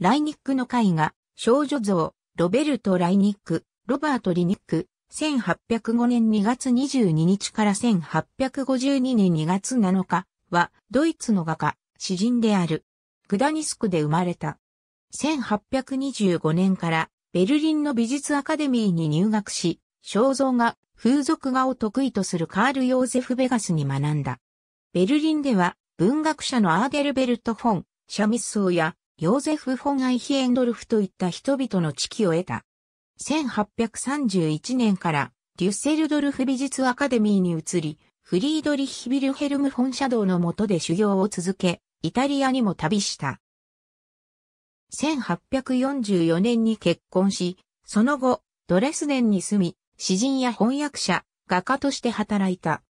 ライニックの絵画、少女像、ロベルト・ライニック、ロバート・リニック、1805年2月22日から1852年2月7日は、ドイツの画家、詩人である。グダニスクで生まれた。1825年からベルリンの美術アカデミーに入学し、肖像画、風俗画を得意とするカール・ヨーゼフ・ベガスに学んだ。ベルリンでは文学者のアーデルベルト・フォン、シャミッソーやヨーゼフ・フォン・アイヒエンドルフといった人々の知識を得た。1831年からデュッセルドルフ美術アカデミーに移り、フリードリッヒ・ビルヘルム・フォン・シャドウの下で修行を続け、イタリアにも旅した。1844年に結婚し、その後、ドレスデンに住み、詩人や翻訳者、画家として働いた。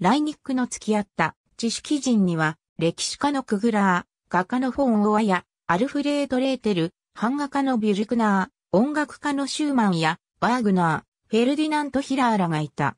ライニックの付き合った知識人には、歴史家のクグラー、画家のフォン・オアや、アルフレード・レーテル、版画家のビュルクナー、音楽家のシューマンや、バーグナー、フェルディナント・ヒラーらがいた。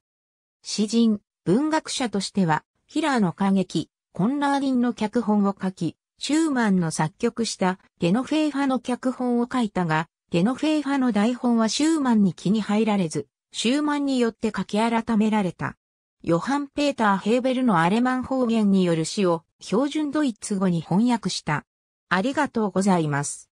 詩人、文学者としては、ヒラーの歌劇、コンラーディンの脚本を書き、シューマンの作曲したゲノフェーァの脚本を書いたが、ゲノフェーァの台本はシューマンに気に入られず、シューマンによって書き改められた。ヨハン・ペーター・ヘーベルのアレマン方言による詩を標準ドイツ語に翻訳した。ありがとうございます。